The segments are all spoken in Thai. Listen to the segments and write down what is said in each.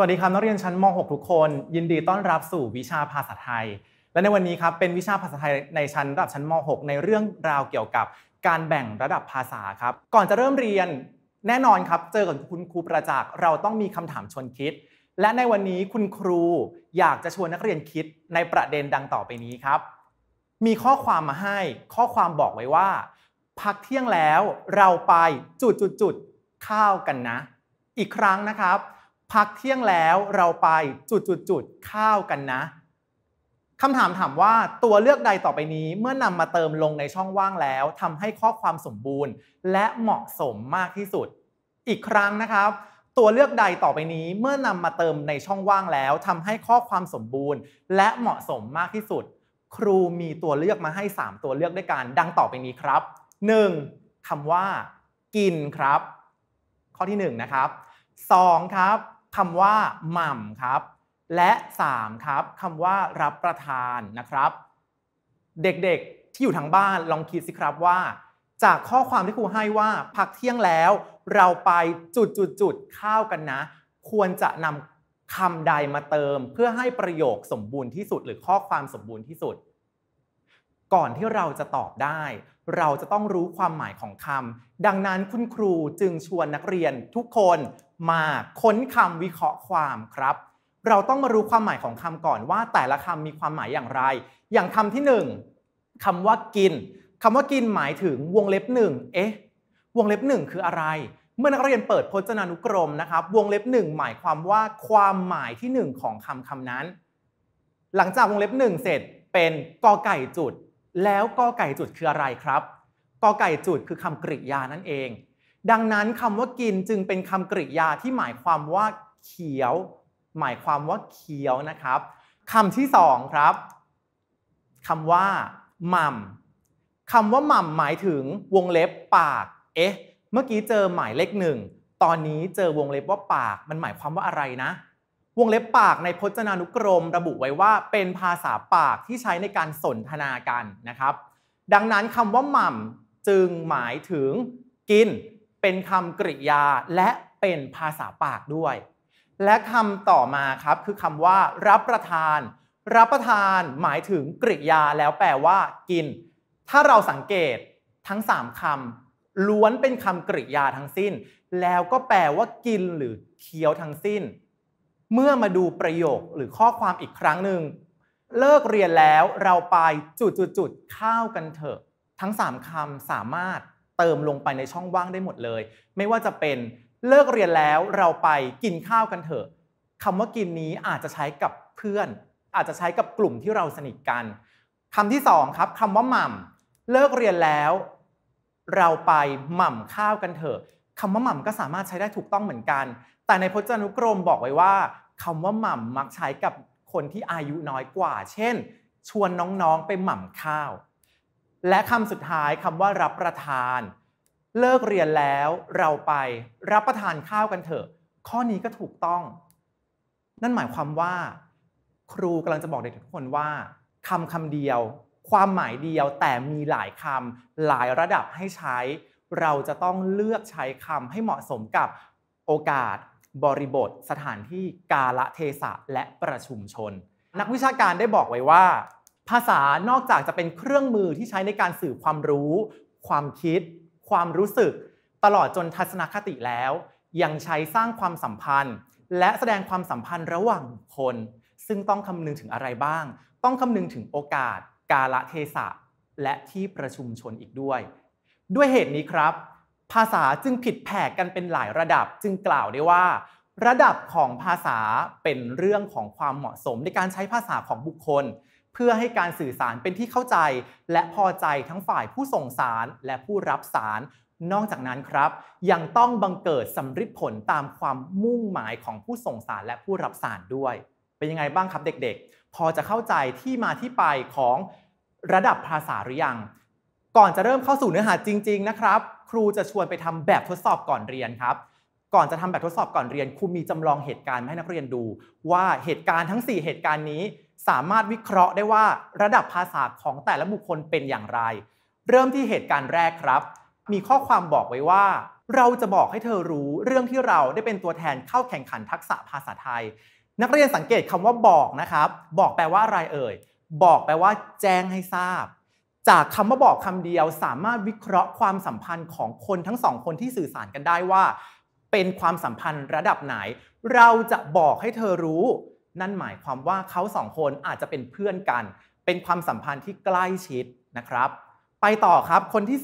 วัสดีครับนักเรียนชั้นม .6 ทุกคน ยินดีต้อนรับสู่วิชาภาษาไทย และในวันนี้ครับเป็นวิชาภาษาไทย ในชั้นระดับชั้นม .6 ในเรื่องราวเกี่ยวกับการแบ่งระดับภาษาครับ ก่อนจะเริ่มเรียนแน่นอนครับ เจอกับคุณ ครูประจักษ์เราต้องมีคำถามชวนคิด และในวันนี้คุณครูอยากจะชวนนักเรียนคิดในประเด็นดังต่อไปนี้ครับ มีข้อความมาให้ข้อความบอกไว้ว่า พักเที่ยงแล้วเราไปจุดจุดจุดข้าวกันนะ อีกครั้งนะครับพักเที่ยงแล้วเราไปจุดจุดจุดข้าวกันนะคำถามถามว่า ตัวเลือกใดต่อไปนี้ เมื่อนำมาเติมลงในช่องว่างแล้วทำให้ข้อความสมบูรณ์ และเหมาะสมมากที่สุด อีกครั้งนะครับ ตัวเลือกใดต่อไปนี้ เมื่อนำมาเติมในช่องว่างแล้วทำให้ข้อความสมบูรณ์ และเหมาะสมมากที่สุด ครูมีตัวเลือกมาให้ 3 ตัวเลือกด้วยกันดังต่อไปนี้ครับ 1. คำว่า กิน ครับ ข้อที่1นะครับ2ครับคำว่า หม่ำครับ และ 3 ครับคำว่ารับประทานนะครับ เด็กๆที่อยู่ทางบ้านลองคิดสิครับว่า จากข้อความที่ครูให้ว่าพักเที่ยงแล้ว เราไปจุดๆๆข้าวกันนะ ควรจะนำคำใดมาเติม เพื่อให้ประโยคสมบูรณ์ที่สุด หรือข้อความสมบูรณ์ที่สุด ก่อนที่เราจะตอบได้ เราจะต้องรู้ความหมายของคำดังนั้นคุณครูจึงชวนนักเรียนทุกคนมาค้นคำวิเคราะห์ความครับ เราต้องมารู้ความหมายของคำก่อนว่าแต่ละคำมีความหมายอย่างไร อย่างคำที่ 1 คำว่ากินคำว่ากินหมายถึงวงเล็บหนึ่งเอ๊ะ วงเล็บหนึ่งคืออะไร เมื่อนักเรียนเปิดพจนานุกรมนะครับ วงเล็บหนึ่งหมายความว่าความหมายที่ 1 ของคำคำนั้น หลังจากวงเล็บหนึ่งเสร็จเป็นกอไก่จุด แล้วกอไก่จุดคืออะไรครับกอไก่จุดคือคำกริยานั่นเองดังนั้นคำว่ากินจึงเป็นคำกริยาที่หมายความว่าเขียว หมายความว่าเขียวนะครับคำที่สองครับคำว่าหม่าคำว่าหม่าหมายถึงวงเล็บปาก เอ๊ะเมื่อกี้เจอหมายเลขหนึ่ง ตอนนี้เจอวงเล็บว่าปาก มันหมายความว่าอะไรนะ วงเล็บปากในพจนานุกรม ระบุไว้ว่าเป็นภาษาปากที่ใช้ในการสนทนากันนะครับ ดังนั้นคำว่าหม่ำจึงหมายถึงกินเป็นคำกริยาและเป็นภาษาปากด้วย และคำต่อมาครับ คือคำว่ารับประทาน รับประทาน หมายถึงกริยาแล้วแปลว่ากิน ถ้าเราสังเกตทั้ง 3คํล้วนเป็นคำกริยาทั้งสิ้น แล้วก็แปลว่ากินหรือเคี้ยวทั้งสิ้น เมื่อมาดูประโยคหรือข้อความอีกครั้งหนึ่งเลิกเรียนแล้วเราไปจุดๆๆข้าวกันเถอะ ทั้ง3คํำสามารถเติมลงไปในช่องว่างได้หมดเลย ไม่ว่าจะเป็นเลิกเรียนแล้วเราไปกินข้าวกันเถอะคำว่ากินนี้อาจจะใช้กับเพื่อน อาจจะใช้กับกลุ่มที่เราสนิทกันคำที่สองครับคำว่าหม่ำเลิกเรียนแล้ว เราไปหม่ำข้าวกันเถอะคำว่าหม่ำก็สามารถใช้ได้ถูกต้องเหมือนกัน แต่ในพจนานุกรมบอกไว้ว่าคำว่าหม่ำมักใช้กับคนที่อายุน้อยกว่า เช่น ชวนน้องๆไปหม่ำข้าวและคำสุดท้ายคำว่ารับประทาน เลิกเรียนแล้วเราไปรับประทานข้าวกันเถอะ ข้อนี้ก็ถูกต้อง นั่นหมายความว่า ครูกำลังจะบอกเด็กทุกคนว่าคำคำเดียว ความหมายเดียวแต่มีหลายคำหลายระดับให้ใช้ เราจะต้องเลือกใช้คำให้เหมาะสมกับโอกาสบริบทสถานที่กาละเทศะและประชุมชน นักวิชาการได้บอกไว้ว่าภาษา นอกจากจะเป็นเครื่องมือที่ใช้ในการสื่อความรู้ ความคิด ความรู้สึก ตลอดจนทัศนคติแล้ว ยังใช้สร้างความสัมพันธ์ และแสดงความสัมพันธ์ระหว่างคน ซึ่งต้องคำนึงถึงอะไรบ้าง ต้องคำนึงถึงโอกาส กาลเทศะ และที่ประชุมชนอีกด้วย ด้วยเหตุนี้ครับ ภาษาจึงผิดแผกกันเป็นหลายระดับ จึงกล่าวได้ว่า ระดับของภาษาเป็นเรื่องของความเหมาะสมในการใช้ภาษาของบุคคลเพื่อให้การสื่อสารเป็นที่เข้าใจ และพอใจทั้งฝ่ายผู้ส่งสารและผู้รับสาร นอกจากนั้นครับ ยังต้องบังเกิดสำฤทธิผลตามความมุ่งหมายของผู้ส่งสารและผู้รับสารด้วย เป็นยังไงบ้างครับเด็กๆ พอจะเข้าใจที่มาที่ไปของระดับภาษาหรือยัง ก่อนจะเริ่มเข้าสู่เนื้อหาจริง ๆนะครับ ครูจะชวนไปทำแบบทดสอบก่อนเรียนครับ ก่อนจะทำแบบทดสอบก่อนเรียนครูมีจำลองเหตุการณ์ให้นักเรียนดู ว่าเหตุการณ์ทั้ง4เหตุการณ์นี้สามารถวิเคราะห์ได้ว่าระดับภาษาของแต่ละบุคคลเป็นอย่างไร เริ่มที่เหตุการณ์แรกครับ มีข้อความบอกไว้ว่า เราจะบอกให้เธอรู้เรื่องที่เราได้เป็นตัวแทนเข้าแข่งขันทักษะภาษาไทย นักเรียนสังเกตคำว่าบอกนะครับ บอกแปลว่าอะไรเอ่ย บอกแปลว่า แจ้งให้ทราบ จากคำว่าบอกคำเดียวสามารถวิเคราะห์ความสัมพันธ์ของคนทั้งสองคนที่สื่อสารกันได้ว่า เป็นความสัมพันธ์ระดับไหน เราจะบอกให้เธอรู้นั่นหมายความว่าเขาสองคนอาจจะเป็นเพื่อนกัน เป็นความสัมพันธ์ที่ใกล้ชิดนะครับ ไปต่อครับคนที่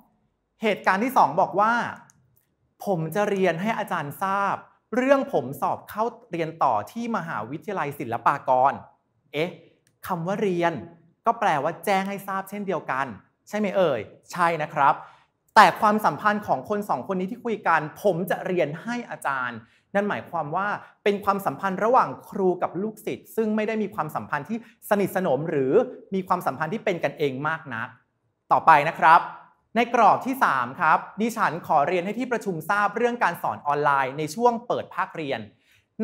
2 เหตุการณ์ที่2บอกว่าผมจะเรียนให้อาจารย์ทราบ เรื่องผมสอบเข้าเรียนต่อที่มหาวิทยาลัยศิลปากร เอ๊ะคำว่าเรียน ก็แปลว่าแจ้งให้ทราบเช่นเดียวกัน ใช่ไหมเอ่ยใช่นะครับ แต่ความสัมพันธ์ของคนสองคนนี้ที่คุยกันผมจะเรียนให้อาจารย์นั่นหมายความว่าเป็นความสัมพันธ์ระหว่างครูกับลูกศิษย์ซึ่งไม่ได้มีความสัมพันธ์ที่สนิทสนมหรือมีความสัมพันธ์ที่เป็นกันเองมากนักต่อไปนะครับ ในกรอบที่ 3 ครับดิฉันขอเรียนให้ที่ประชุมทราบเรื่องการสอนออนไลน์ในช่วงเปิดภาคเรียน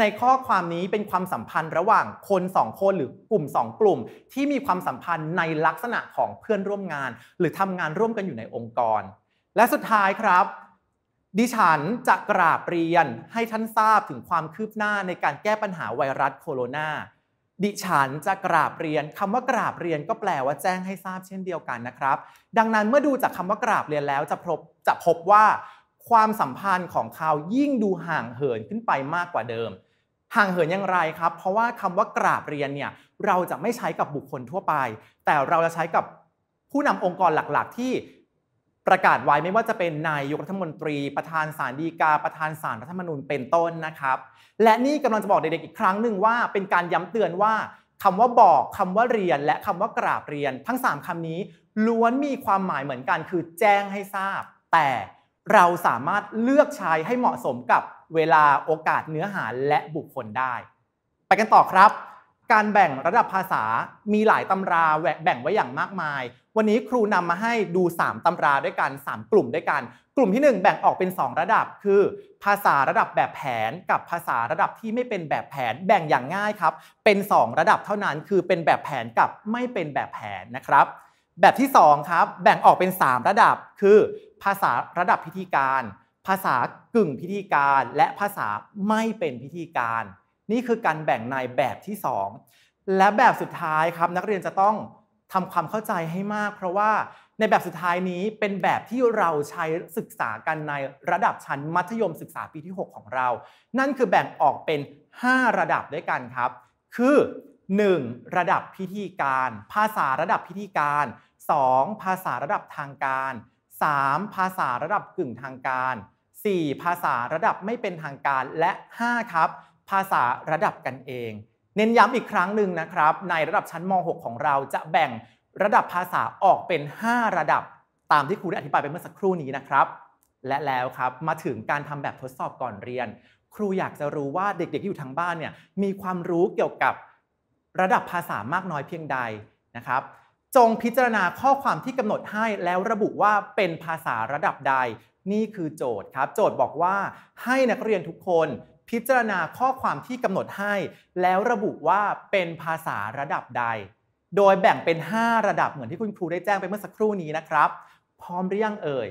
ในข้อความนี้เป็นความสัมพันธ์ระหว่างคน 2 คนหรือกลุ่ม 2 กลุ่ม ที่มีความสัมพันธ์ในลักษณะของเพื่อนร่วมงาน หรือทำงานร่วมกันอยู่ในองค์กร และสุดท้ายครับดิฉันจะกราบเรียนให้ท่านทราบถึงความคืบหน้าในการแก้ปัญหาไวรัสโคโรนา ดิฉันจะกราบเรียนคำว่ากราบเรียนก็แปลว่าแจ้งให้ทราบเช่นเดียวกันนะครับ ดังนั้นเมื่อดูจากคำว่ากราบเรียนแล้วจะพบจะพบว่า ความสัมพันธ์ของเขายิ่งดูห่างเหินขึ้นไปมากกว่าเดิม ห่างเหินอย่างไรครับ เพราะว่าคำว่ากราบเรียนเนี่ยเราจะไม่ใช้กับบุคคลทั่วไป แต่เราจะใช้กับผู้นำองค์กรหลักๆที่ประกาศไว้ไม่ว่าจะเป็นนายกรัฐมนตรี ประธานศาลฎีกา ประธานศาลรัฐธรรมนูญเป็นต้นนะครับ และนี่กำลังจะบอกเด็กๆอีกครั้งหนึ่งว่า เป็นการย้ำเตือนว่าคำว่าบอกคำว่าเรียนและคำว่ากราบเรียน ทั้ง 3 คำนี้ล้วนมีความหมายเหมือนกัน คือแจ้งให้ทราบ แต่เราสามารถเลือกใช้ให้เหมาะสมกับเวลาโอกาสเนื้อหาและบุคคลได้ ไปกันต่อครับ การแบ่งระดับภาษามีหลายตำราแบ่งไว้อย่างมากมายวันนี้ครูนำมาให้ดู3ตำราด้วยกัน3กลุ่มด้วยกัน กลุ่มที่ 1 แบ่งออกเป็น 2 ระดับ คือ ภาษาระดับแบบแผนกับภาษาระดับที่ไม่เป็นแบบแผนแบ่งอย่างง่ายครับ เป็น 2 ระดับเท่านั้นคือเป็นแบบแผนกับไม่เป็นแบบแผนนะครับ แบบที่2ครับแบ่งออกเป็น3 ระดับคือ ภาษาระดับพิธีการ ภาษากึ่งพิธีการ และภาษาไม่เป็นพิธีการ นี่คือการแบ่งในแบบที่2และแบบสุดท้ายครับนักเรียนจะต้องทำความเข้าใจให้มากเพราะว่าในแบบสุดท้ายนี้เป็นแบบที่เราใช้ศึกษากันในระดับชั้นมัธยมศึกษาปีที่ 6 ของเรา นั่นคือแบ่งออกเป็น 5 ระดับด้วยกันครับ คือ 1. ระดับพิธีการ ภาษาระดับพิธีการ 2. ภาษาระดับทางการ 3. ภาษาระดับกึ่งทางการ 4. ภาษาระดับไม่เป็นทางการและ 5 ครับ ภาษาระดับกันเองเน้นย้ำอีกครั้งหนึ่งนะครับในระดับชั้นม .6 ของเราจะแบ่งระดับภาษาออกเป็น 5 ระดับตามที่ครูได้อธิบายไปเมื่อสักครู่นี้นะครับ และแล้วครับมาถึงการทำแบบทดสอบก่อนเรียน ครูอยากจะรู้ว่าเด็กๆที่อยู่ทางบ้านเนี่ยมีความรู้เกี่ยวกับระดับภาษามากน้อยเพียงใดนะครับ จงพิจารณาข้อความที่กำหนดให้แล้วระบุว่าเป็นภาษาระดับใดนี่คือโจทย์ครับ โจทย์บอกว่าให้นักเรียนทุกคนพิจารณาข้อความที่กำหนดให้ แล้วระบุว่าเป็นภาษาระดับใด โดยแบ่งเป็น 5 ระดับเหมือนที่คุณครูได้แจ้งไปเมื่อสักครู่นี้นะครับ พร้อมหรือยังเอ่ย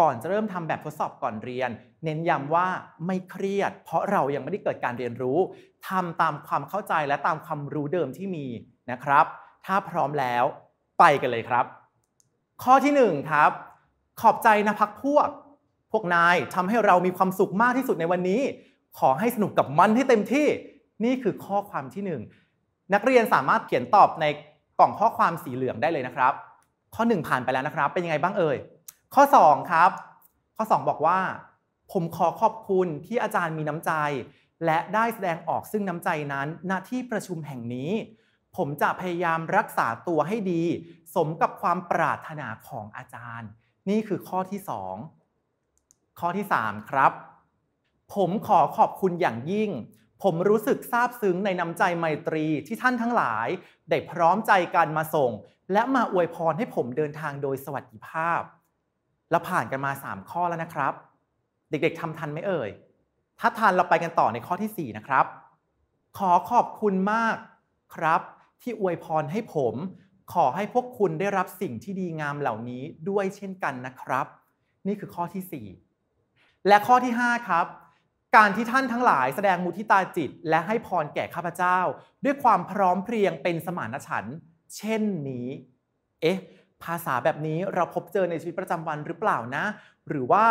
ก่อนจะเริ่มทำแบบทดสอบก่อนเรียน เน้นย้ำว่าไม่เครียด เพราะเรายังไม่ได้เกิดการเรียนรู้ทำตามความเข้าใจและตามความรู้เดิมที่มีนะครับ ถ้าพร้อมแล้วไปกันเลยครับ ข้อที่1ครับขอบใจนะพักพวก พวกนายทำให้เรามีความสุขมากที่สุดในวันนี้ขอให้สนุกกับมันให้เต็มที่ นี่คือข้อความที่ 1 นักเรียนสามารถเขียนตอบในกล่องข้อความสีเหลืองได้เลยนะครับ ข้อ 1 ผ่านไปแล้วนะครับ เป็นยังไงบ้างเอ่ย ข้อ 2 ครับ ข้อ 2 บอกว่า ผมขอขอบคุณที่อาจารย์มีน้ำใจ และได้แสดงออกซึ่งน้ำใจนั้นณที่ประชุมแห่งนี้ ผมจะพยายามรักษาตัวให้ดี สมกับความปรารถนาของอาจารย์ นี่คือข้อที่ 2 ข้อที่ 3 ครับผมขอขอบคุณอย่างยิ่ง ผมรู้สึกซาบซึ้งในน้ำใจไมตรีที่ท่านทั้งหลายได้พร้อมใจกันมาส่ง และมาอวยพรให้ผมเดินทางโดยสวัสดิภาพ และผ่านกันมา3ข้อแล้วนะครับ เด็กๆทำทันไหมเอ่ย ถ้าทานเราไปกันต่อในข้อที่ 4 นะครับ ขอขอบคุณมากครับ ที่อวยพรให้ผม ขอให้พวกคุณได้รับสิ่งที่ดีงามเหล่านี้ด้วยเช่นกันนะครับ นี่คือข้อที่4และข้อที่5ครับการที่ท่านทั้งหลายแสดงมุทิตาจิต และให้พรแก่ข้าพเจ้า ด้วยความพร้อมเพรียงเป็นสมานฉันท์เช่นนี้ เอ๊ะ ภาษาแบบนี้เราพบเจอในชีวิตประจำวันหรือเปล่านะ หรือว่า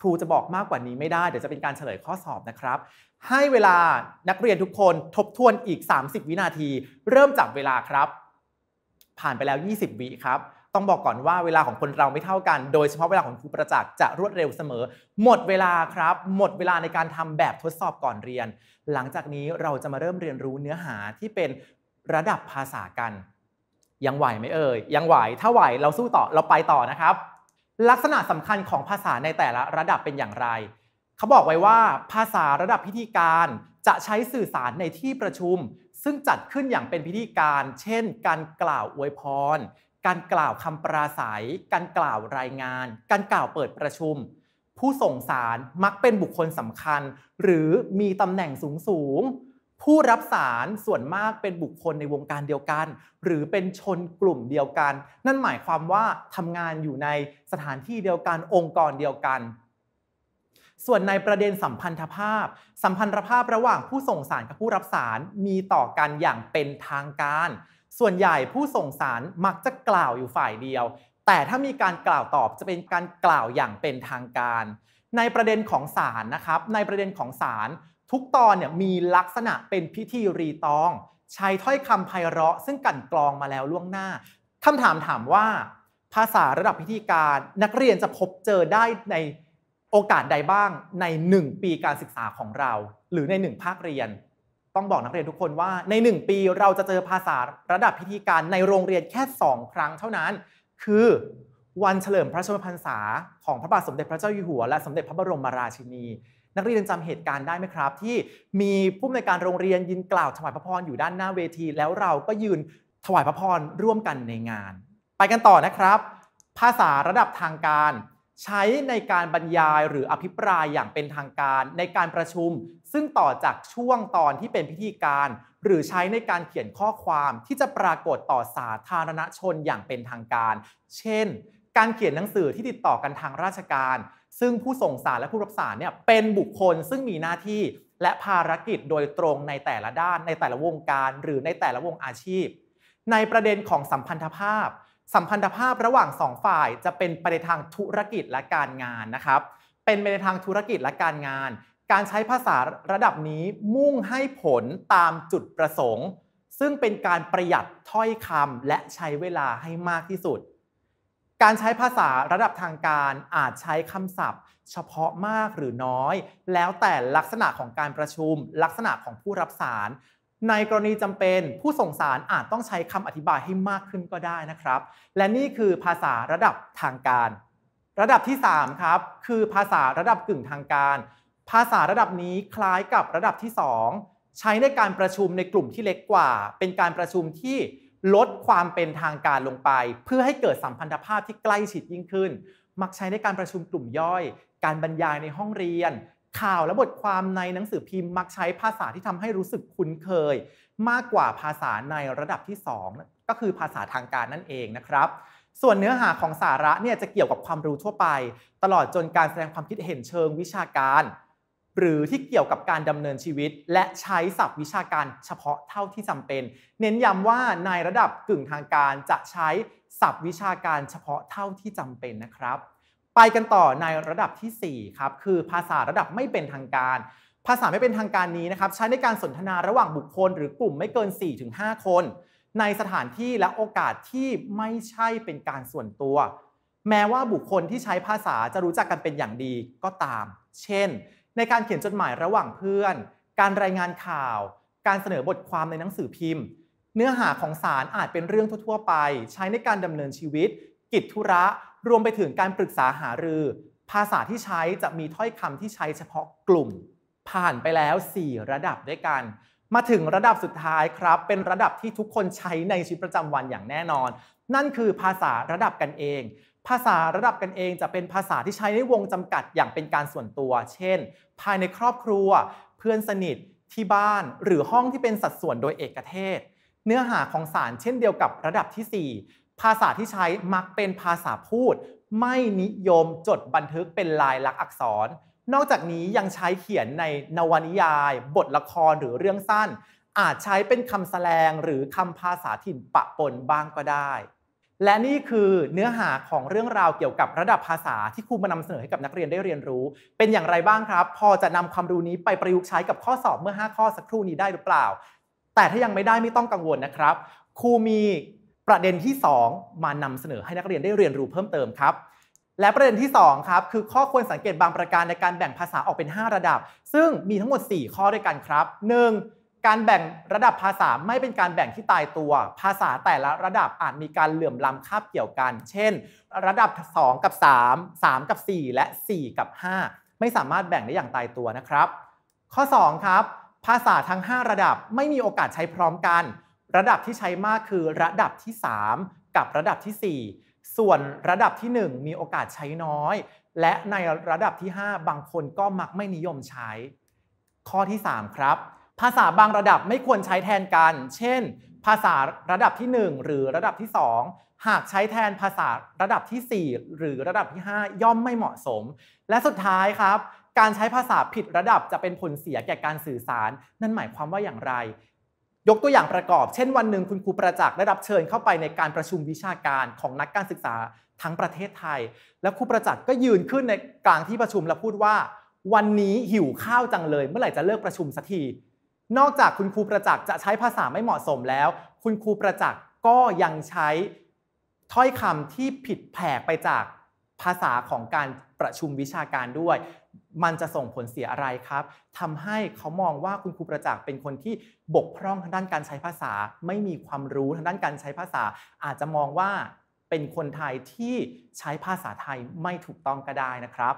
ครูจะบอกมากกว่านี้ไม่ได้ เดี๋ยวจะเป็นการเฉลยข้อสอบนะครับ ให้เวลานักเรียนทุกคนทบทวนอีก 30 วินาที เริ่มจับเวลาครับ ผ่านไปแล้ว 20 วิครับต้องบอกก่อนว่าเวลาของคนเราไม่เท่ากัน โดยเฉพาะเวลาของครูประจักษ์จะรวดเร็วเสมอ หมดเวลาครับ หมดเวลาในการทำแบบทดสอบก่อนเรียน หลังจากนี้เราจะมาเริ่มเรียนรู้เนื้อหาที่เป็นระดับภาษากัน ยังไหวไหมเอ่ย ยังไหว ถ้าไหวเราสู้ต่อ เราไปต่อนะครับ ลักษณะสำคัญของภาษาในแต่ละระดับเป็นอย่างไร เขาบอกไว้ว่าภาษาระดับพิธีการจะใช้สื่อสารในที่ประชุม ซึ่งจัดขึ้นอย่างเป็นพิธีการ เช่น การกล่าวอวยพรการกล่าวคำปราศัย การกล่าวรายงาน การกล่าวเปิดประชุม ผู้ส่งสารมักเป็นบุคคลสำคัญ หรือมีตำแหน่งสูงสูงผู้รับสารส่วนมากเป็นบุคคลในวงการเดียวกัน หรือเป็นชนกลุ่มเดียวกัน นั่นหมายความว่าทำงานอยู่ในสถานที่เดียวกันองค์กรเดียวกัน ส่วนในประเด็นสัมพันธภาพ สัมพันธภาพระหว่างผู้ส่งสารกับผู้รับสารมีต่อกันอย่างเป็นทางการส่วนใหญ่ผู้ส่งสารมักจะกล่าวอยู่ฝ่ายเดียว แต่ถ้ามีการกล่าวตอบจะเป็นการกล่าวอย่างเป็นทางการ ในประเด็นของสารนะครับ ในประเด็นของสารทุกตอนเนี่ยมีลักษณะเป็นพิธีรีตอง ใช้ถ้อยคำไพเราะ ซึ่งกันกรองมาแล้วล่วงหน้าคำถามถามว่า ภาษาระดับพิธีการนักเรียนจะพบเจอได้ในโอกาสใดบ้างใน 1 ปีการศึกษาของเรา หรือใน1ภาคเรียนต้องบอกนักเรียนทุกคนว่าใน1ปีเราจะเจอภาษาระดับพิธีการในโรงเรียนแค่2ครั้งเท่านั้น คือวันเฉลิมพระชนมพรรษาของพระบาทสมเด็จพระเจ้าอยู่หัว และสมเด็จพระบรมราชินี นักเรียนจำเหตุการณ์ได้ไหมครับ ที่มีผู้ในการโรงเรียนยินกล่าวถวายพระพรอยู่ด้านหน้าเวทีแล้วเราก็ยืนถวายพระพรร่วมกันในงาน ไปกันต่อนะครับ ภาษาระดับทางการใช้ในการบรรยายหรืออภิปรายอย่างเป็นทางการ ในการประชุม ซึ่งต่อจากช่วงตอนที่เป็นพิธีการ หรือใช้ในการเขียนข้อความที่จะปรากฏต่อสาธารณชนอย่างเป็นทางการ เช่น การเขียนหนังสือที่ติดต่อกันทางราชการ ซึ่งผู้ส่งสารและผู้รับสารเนี่ยเป็นบุคคลซึ่งมีหน้าที่ และภารกิจโดยตรงในแต่ละด้านในแต่ละวงการ หรือในแต่ละวงอาชีพ ในประเด็นของสัมพันธภาพสัมพันธภาพระหว่าง 2 ฝ่ายจะเป็นไปในทางธุรกิจและการงานนะครับ เป็นไปในทางธุรกิจและการงาน การใช้ภาษาระดับนี้มุ่งให้ผลตามจุดประสงค์ ซึ่งเป็นการประหยัดถ้อยคำและใช้เวลาให้มากที่สุด การใช้ภาษาระดับทางการอาจใช้คำศัพท์ เฉพาะมากหรือน้อย แล้วแต่ลักษณะของการประชุม ลักษณะของผู้รับสารในกรณีจำเป็นผู้ส่งสารอาจต้องใช้คำอธิบายให้มากขึ้นก็ได้นะครับ และนี่คือภาษาระดับทางการ ระดับที่ 3 ครับ คือภาษาระดับกึ่งทางการ ภาษาระดับนี้คล้ายกับระดับที่ 2 ใช้ในการประชุมในกลุ่มที่เล็กกว่า เป็นการประชุมที่ลดความเป็นทางการลงไป เพื่อให้เกิดสัมพันธภาพที่ใกล้ชิดยิ่งขึ้น มักใช้ในการประชุมกลุ่มย่อย การบรรยายในห้องเรียนข่าวและบทความในหนังสือพิมพ์มักใช้ภาษาที่ทำให้รู้สึกคุ้นเคย มากกว่าภาษาในระดับที่ 2 ก็คือภาษาทางการนั่นเองนะครับ ส่วนเนื้อหาของสาระเนี่ยจะเกี่ยวกับความรู้ทั่วไป ตลอดจนการแสดงความคิดเห็นเชิงวิชาการ หรือที่เกี่ยวกับการดำเนินชีวิต และใช้ศัพท์วิชาการเฉพาะเท่าที่จำเป็น เน้นย้าว่าในระดับกึ่งทางการจะใช้ศัพท์วิชาการเฉพาะเท่าที่จำเป็นนะครับไปกันต่อในระดับที่ 4 ครับ คือภาษาระดับไม่เป็นทางการ ภาษาไม่เป็นทางการนี้นะครับ ใช้ในการสนทนาระหว่างบุคคลหรือกลุ่มไม่เกิน 4-5 คน ในสถานที่และโอกาสที่ไม่ใช่เป็นการส่วนตัว แม้ว่าบุคคลที่ใช้ภาษาจะรู้จักกันเป็นอย่างดีก็ตาม เช่น ในการเขียนจดหมายระหว่างเพื่อน การรายงานข่าว การเสนอบทความในหนังสือพิมพ์ เนื้อหาของสารอาจเป็นเรื่องทั่วๆ ไป ใช้ในการดำเนินชีวิต กิจธุระรวมไปถึงการปรึกษาหารือ ภาษาที่ใช้จะมีถ้อยคำที่ใช้เฉพาะกลุ่ม ผ่านไปแล้ว 4 ระดับด้วยกัน มาถึงระดับสุดท้ายครับ เป็นระดับที่ทุกคนใช้ในชีวิตประจำวันอย่างแน่นอน นั่นคือภาษาระดับกันเอง ภาษาระดับกันเองจะเป็นภาษาที่ใช้ในวงจำกัดอย่างเป็นการส่วนตัว เช่น ภายในครอบครัว เพื่อนสนิท ที่บ้านหรือห้องที่เป็นสัดส่วนโดยเอกเทศ เนื้อหาของสารเช่น เดียวกับระดับที่ 4ภาษาที่ใช้มักเป็นภาษาพูด ไม่นิยมจดบันทึกเป็นลายลักษณ์อักษร นอกจากนี้ยังใช้เขียนในนวนิยาย บทละครหรือเรื่องสั้น อาจใช้เป็นคำแสดงหรือ คำภาษาถิ่นปะปนบ้างก็ได้ และนี่คือเนื้อหาของเรื่องราวเกี่ยวกับระดับภาษาที่ครูมานำเสนอให้กับนักเรียนได้เรียนรู้ เป็นอย่างไรบ้างครับ พอจะนำความรู้นี้ไปประยุกต์ใช้กับข้อสอบเมื่อ 5 ข้อสักครู่นี้ได้หรือเปล่า แต่ถ้ายังไม่ได้ไม่ต้องกังวลนะครับครูมีประเด็นที่ 2 มานำเสนอให้นักเรียนได้เรียนรู้เพิ่มเติมครับ และประเด็นที่ 2ครับคือข้อควรสังเกตบางประการในการแบ่งภาษาออกเป็น 5 ระดับ ซึ่งมีทั้งหมด 4 ข้อด้วยกันครับ 1. การแบ่งระดับภาษาไม่เป็นการแบ่งที่ตายตัว ภาษาแต่ละระดับอาจมีการเหลื่อมล้ำคาบเกี่ยวกัน เช่น ระดับ 2 กับ 3 3 กับ 4 และ 4 กับ 5 ไม่สามารถแบ่งได้อย่างตายตัวนะครับ ข้อ 2 ครับ ภาษาทั้ง 5 ระดับไม่มีโอกาสใช้พร้อมกันระดับที่ใช้มากคือระดับที่ 3 กับระดับที่ 4 ส่วนระดับที่ 1 มีโอกาสใช้น้อย และในระดับที่ 5 บางคนก็มักไม่นิยมใช้ ข้อที่ 3 ครับ ภาษาบางระดับไม่ควรใช้แทนกัน เช่นภาษาระดับที่ 1 หรือระดับที่ 2 หากใช้แทนภาษาระดับที่ 4 หรือระดับที่ 5 ย่อมไม่เหมาะสม และสุดท้ายครับ การใช้ภาษาผิดระดับจะเป็นผลเสียแก่การสื่อสาร นั่นหมายความว่าอย่างไรยกตัวอย่างประกอบเช่นวันหนึ่งคุณครูประจักษ์ได้รับเชิญเข้าไปในการประชุมวิชาการ ของนักการศึกษาทั้งประเทศไทย แล้วครูประจักษ์ก็ยืนขึ้นในกลางที่ประชุมแล้วพูดว่า วันนี้หิวข้าวจังเลย เมื่อไหร่จะเลิกประชุมสักทีนอกจากคุณครูประจักษ์จะใช้ภาษาไม่เหมาะสมแล้ว คุณครูประจักษ์ก็ยังใช้ถ้อยคำที่ผิดแผกไปจากภาษาของการประชุมวิชาการด้วยมันจะส่งผลเสียอะไรครับ ทำให้เขามองว่าคุณครูประจักษ์เป็นคนที่บกพร่องทางด้านการใช้ภาษา ไม่มีความรู้ทางด้านการใช้ภาษา อาจจะมองว่าเป็นคนไทยที่ใช้ภาษาไทยไม่ถูกต้องก็ได้นะครับ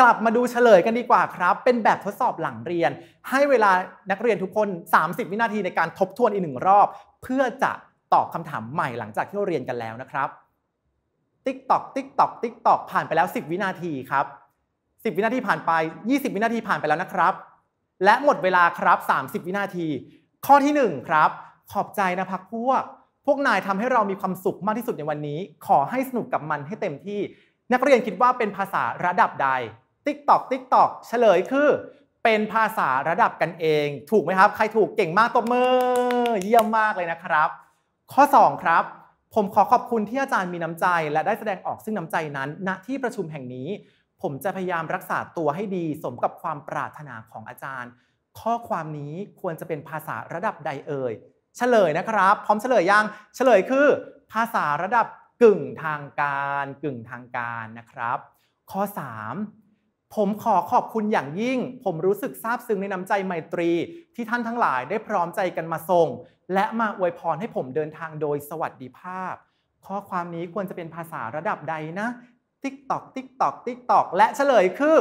กลับมาดูเฉลยกันดีกว่าครับ เป็นแบบทดสอบหลังเรียน ให้เวลานักเรียนทุกคน 30 วินาทีในการทบทวนอีกหนึ่งรอบ เพื่อจะตอบคำถามใหม่หลังจากที่เราเรียนกันแล้วนะครับ ติ๊กตอก ติ๊กตอกติ๊กตอกผ่านไปแล้ว10วินาทีครับ10 วินาที ผ่านไป 20 วินาทีผ่านไปแล้วนะครับ และหมดเวลาครับ 30 วินาที ข้อที่1ครับขอบใจนะพักพวก พวกนายทำให้เรามีความสุขมากที่สุดในวันนี้ ขอให้สนุกกับมันให้เต็มที่ นักเรียนคิดว่าเป็นภาษาระดับใด ติ๊กตอกติ๊กตอกเฉลยคือ เป็นภาษาระดับกันเอง ถูกไหมครับใครถูกเก่งมากตบมือเยี่ยมมากเลยนะครับ ข้อ 2 ครับ ผมขอขอบคุณที่อาจารย์มีน้ำใจ และได้แสดงออกซึ่งน้ำใจนั้น ณที่ประชุมแห่งนี้ผมจะพยายามรักษาตัวให้ดีสมกับความปรารถนาของอาจารย์ ข้อความนี้ควรจะเป็นภาษาระดับใดเอ่ย เฉลยนะครับ พร้อมเฉลยยัง เฉลยคือภาษาระดับกึ่งทางการกึ่งทางการนะครับ ข้อ 3 ผมขอขอบคุณอย่างยิ่ง ผมรู้สึกซาบซึ้งในน้ำใจไมตรี ที่ท่านทั้งหลายได้พร้อมใจกันมาส่ง และมาอวยพรให้ผมเดินทางโดยสวัสดิภาพ ข้อความนี้ควรจะเป็นภาษาระดับใดนะติ๊กตอกติ๊กตอกติ๊กตอกและเฉลยคือ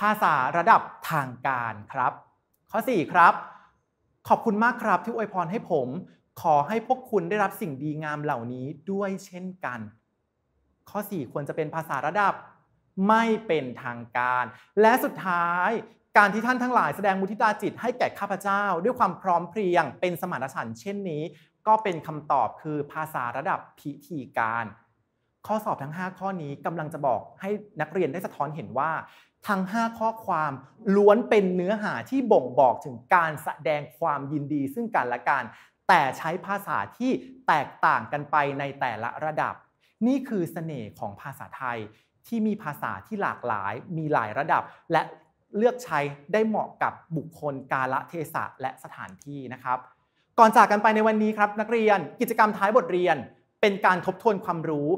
ภาษาระดับทางการครับ ข้อ 4 ครับ ขอบคุณมากครับที่อวยพรให้ผม ขอให้พวกคุณได้รับสิ่งดีงามเหล่านี้ด้วยเช่นกัน ข้อ 4 ควรจะเป็นภาษาระดับไม่เป็นทางการ และสุดท้ายการที่ท่านทั้งหลายแสดงมุทิตาจิตให้แก่ข้าพเจ้า ด้วยความพร้อมเพรียงเป็นสมานฉันท์เช่นนี้ ก็เป็นคำตอบคือภาษาระดับพิธีการข้อสอบทั้ง5 ข้อนี้กำลังจะบอกให้นักเรียนได้สะท้อนเห็นว่า ทั้ง 5 ข้อความล้วนเป็นเนื้อหาที่บ่งบอกถึงการแสดงความยินดีซึ่งกันและกันแต่ใช้ภาษาที่แตกต่างกันไปในแต่ละระดับ นี่คือเสน่ห์ของภาษาไทยที่มีภาษาที่หลากหลายมีหลายระดับ และเลือกใช้ได้เหมาะกับบุคคลกาลเทศะและสถานที่นะครับ ก่อนจากกันไปในวันนี้ครับนักเรียนกิจกรรมท้ายบทเรียนเป็นการทบทวนความรู้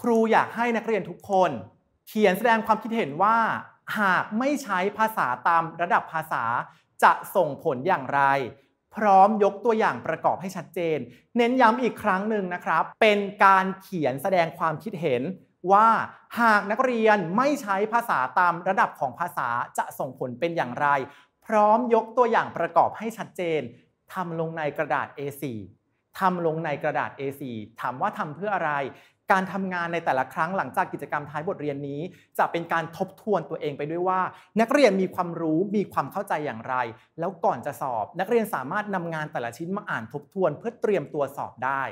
ครูอยากให้นักเรียนทุกคนเขียนแสดงความคิดเห็นว่า หากไม่ใช้ภาษาตามระดับภาษาจะส่งผลอย่างไร พร้อมยกตัวอย่างประกอบให้ชัดเจน เน้นย้ำอีกครั้งหนึ่งนะครับ เป็นการเขียนแสดงความคิดเห็นว่าหากนักเรียนไม่ใช้ภาษาตามระดับของภาษาจะส่งผลเป็นอย่างไร พร้อมยกตัวอย่างประกอบให้ชัดเจนทำลงในกระดาษ A4 ทำลงในกระดาษ A4 ถามว่าทำเพื่ออะไรการทำงานในแต่ละครั้งหลังจากกิจกรรมท้ายบทเรียนนี้ จะเป็นการทบทวนตัวเองไปด้วยว่า นักเรียนมีความรู้มีความเข้าใจอย่างไร แล้วก่อนจะสอบ นักเรียนสามารถนำงานแต่ละชิ้นมาอ่านทบทวน เพื่อเตรียมตัวสอบได้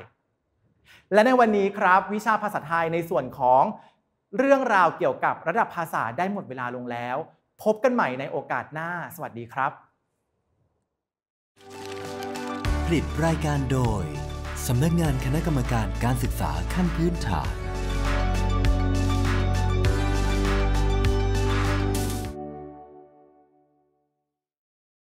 และในวันนี้ครับ วิชาภาษาไทยในส่วนของเรื่องราวเกี่ยวกับระดับภาษาได้หมดเวลาลงแล้ว พบกันใหม่ในโอกาสหน้า สวัสดีครับ ผลิตรายการโดยสำนักงานคณะกรรมการการศึกษาขั้นพื้นฐาน